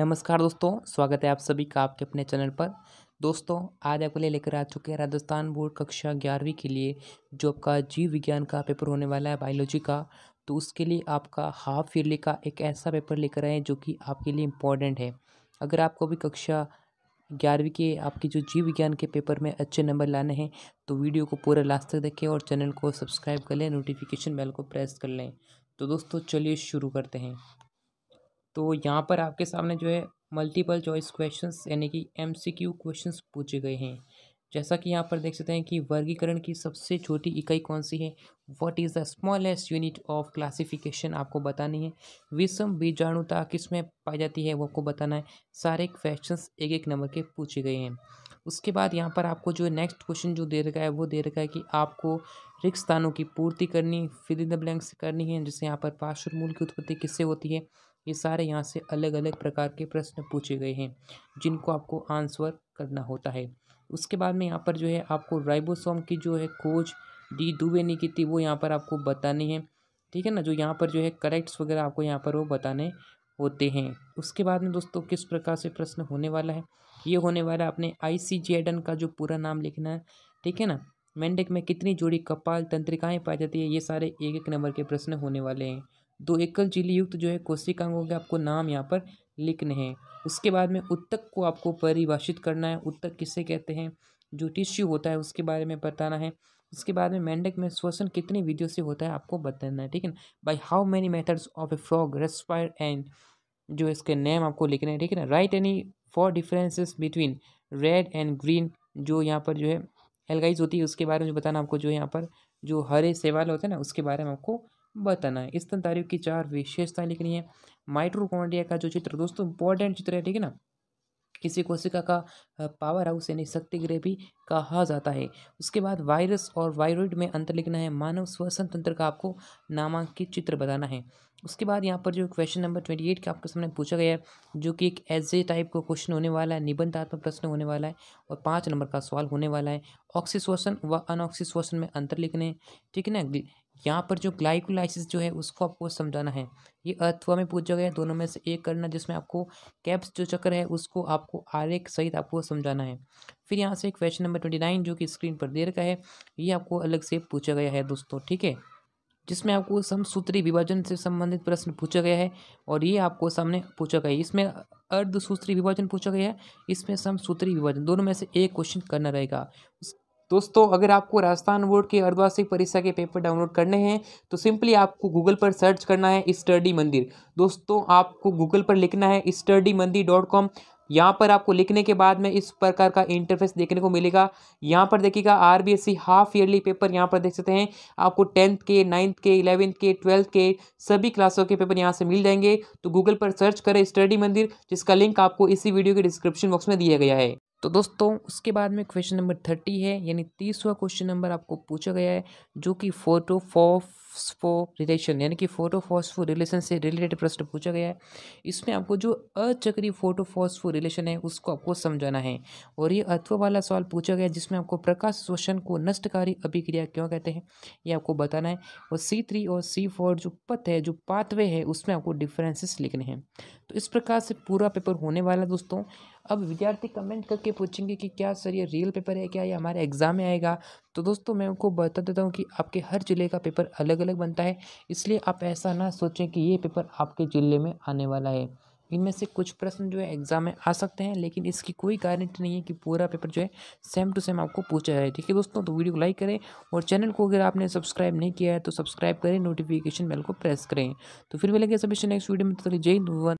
नमस्कार दोस्तों स्वागत है आप सभी का आपके अपने चैनल पर दोस्तों आज आपके लिए लेकर आ चुके हैं राजस्थान बोर्ड कक्षा ग्यारहवीं के लिए जो आपका जीव विज्ञान का पेपर होने वाला है बायोलॉजी का तो उसके लिए आपका हाफ ईयरली का एक ऐसा पेपर लेकर आए जो कि आपके लिए इम्पोर्टेंट है अगर आपको भी कक्षा ग्यारहवीं के आपके जो जीव विज्ञान के पेपर में अच्छे नंबर लाने हैं तो वीडियो को पूरा लास्ट तक देखें और चैनल को सब्सक्राइब कर लें नोटिफिकेशन बेल को प्रेस कर लें तो दोस्तों चलिए शुरू करते हैं तो यहाँ पर आपके सामने जो है मल्टीपल चॉइस क्वेश्चंस यानी कि एमसीक्यू क्वेश्चंस पूछे गए हैं जैसा कि यहाँ पर देख सकते हैं कि वर्गीकरण की सबसे छोटी इकाई कौन सी है what is the smallest unit of classification आपको बतानी है विषम बीजाणुता किस में पाई जाती है वो आपको बताना है सारे क्वेश्चंस एक एक नंबर के पूछे गए हैं उसके बाद यहाँ पर आपको जो नेक्स्ट क्वेश्चन जो दे रखा है वो दे रखा है कि आपको रिक्त स्थानों की पूर्ति करनी फिर इन द ब्लैंक्स करनी है जैसे यहाँ पर पार्श्व मूल की उत्पत्ति किससे होती है ये सारे यहाँ से अलग अलग प्रकार के प्रश्न पूछे गए हैं जिनको आपको आंसर करना होता है उसके बाद में यहाँ पर जो है आपको राइबोसोम की जो है खोज डी दुबे ने की थी वो यहाँ पर आपको बतानी है ठीक है ना जो यहाँ पर जो है करेक्ट्स वगैरह आपको यहाँ पर वो बताने होते हैं उसके बाद में दोस्तों किस प्रकार से प्रश्न होने वाला है ये होने वाला है आपने आई सी जेडन का जो पूरा नाम लिखना है ठीक है ना मेंढक में कितनी जोड़ी कपाल तंत्रिकाएं पाई जाती है ये सारे एक एक नंबर के प्रश्न होने वाले हैं दो एकल झिल्ली युक्त जो है कोशिकांग हो गया आपको नाम यहाँ पर लिखने हैं उसके बाद में उत्तक को आपको परिभाषित करना है उत्तक किसे कहते हैं जो टिश्यू होता है उसके बारे में बताना है उसके बाद में मेंढक में श्वसन कितनी विधियों से होता है आपको बताना है ठीक है ना by how many methods of a frog respire and जो इसके नेम आपको लिखने हैं ठीक है ना right any four differences between red and green जो यहाँ पर जो है एलगाइज होती है उसके बारे में जो बताना आपको जो यहाँ पर जो हरे सेवाल होते हैं ना उसके बारे में आपको बताना है स्तन तारीफ की चार विशेषताएं लिखनी है माइट्रोकॉन्डिया का जो चित्र दोस्तों इंपॉर्टेंट चित्र है ठीक है ना किसी कोशिका का पावर हाउस यानी शक्ति ग्रह भी कहा जाता है उसके बाद वायरस और वायरोइड में अंतर लिखना है मानव श्वसन तंत्र का आपको नामांकित चित्र बताना है उसके बाद यहाँ पर जो क्वेश्चन नंबर ट्वेंटी एट का आपके सामने पूछा गया है जो कि एक एजे टाइप का क्वेश्चन होने वाला है निबंधात्मक प्रश्न होने वाला है और पाँच नंबर का सवाल होने वाला है ऑक्सीश्वसन व अनऑक्सीश्वसन में अंतर लिखने ठीक है ना यहाँ पर जो ग्लाइकोलाइसिस जो है उसको आपको समझाना है ये अथवा में पूछा गया है दोनों में से एक करना जिसमें आपको कैप्स जो चक्कर है उसको आपको आरेख सहित आपको समझाना है फिर यहाँ से क्वेश्चन नंबर ट्वेंटी नाइन जो कि स्क्रीन पर दे रखा है ये आपको अलग से पूछा गया है दोस्तों ठीक है जिसमें आपको समसूत्री विभाजन से संबंधित प्रश्न पूछा गया है और ये आपको सामने पूछा गया है इसमें अर्धसूत्री विभाजन पूछा गया है इसमें समसूत्री विभाजन दोनों में से एक क्वेश्चन करना रहेगा दोस्तों अगर आपको राजस्थान बोर्ड के अर्धवार्षिक परीक्षा के पेपर डाउनलोड करने हैं तो सिंपली आपको गूगल पर सर्च करना है स्टडी मंदिर दोस्तों आपको गूगल पर लिखना है स्टडी मंदिर डॉट कॉम यहाँ पर आपको लिखने के बाद में इस प्रकार का इंटरफेस देखने को मिलेगा यहाँ पर देखिएगा R B S C half yearly paper यहाँ पर देख सकते हैं आपको टेंथ के नाइन्थ के इलेवेंथ के ट्वेल्थ के सभी क्लासों के पेपर यहाँ से मिल जाएंगे तो गूगल पर सर्च करें स्टडी मंदिर जिसका लिंक आपको इसी वीडियो के डिस्क्रिप्शन बॉक्स में दिया गया है तो दोस्तों उसके बाद में क्वेश्चन नंबर थर्टी है यानी तीसवा क्वेश्चन नंबर आपको पूछा गया है जो कि फोटो रिलेशन यानी कि फोटो रिलेशन से रिलेटेड प्रश्न पूछा गया है इसमें आपको जो अचक्री फोटो रिलेशन है उसको आपको समझाना है और ये अथवा वाला सवाल पूछा गया जिसमें आपको प्रकाश शोषण को नष्टकारी अभिक्रिया क्यों कहते हैं ये आपको बताना है और सी थ्री और सी फोर जो पथ है जो पाथवे है उसमें आपको डिफरेंसेस लिखने हैं तो इस प्रकार से पूरा पेपर होने वाला दोस्तों अब विद्यार्थी कमेंट करके पूछेंगे कि क्या सर ये रियल पेपर है क्या ये हमारे एग्ज़ाम में आएगा तो दोस्तों मैं उनको बता देता हूँ कि आपके हर ज़िले का पेपर अलग अलग बनता है इसलिए आप ऐसा ना सोचें कि ये पेपर आपके ज़िले में आने वाला है इनमें से कुछ प्रश्न जो है एग्ज़ाम में आ सकते हैं लेकिन इसकी कोई गारंटी नहीं है कि पूरा पेपर जो है सेम टू सेम आपको पूछा जाए ठीक है दोस्तों तो वीडियो को लाइक करें और चैनल को अगर आपने सब्सक्राइब नहीं किया है तो सब्सक्राइब करें नोटिफिकेशन बेल को प्रेस करें तो फिर मिलेंगे सभी नेक्स्ट वीडियो में तो जय हिंद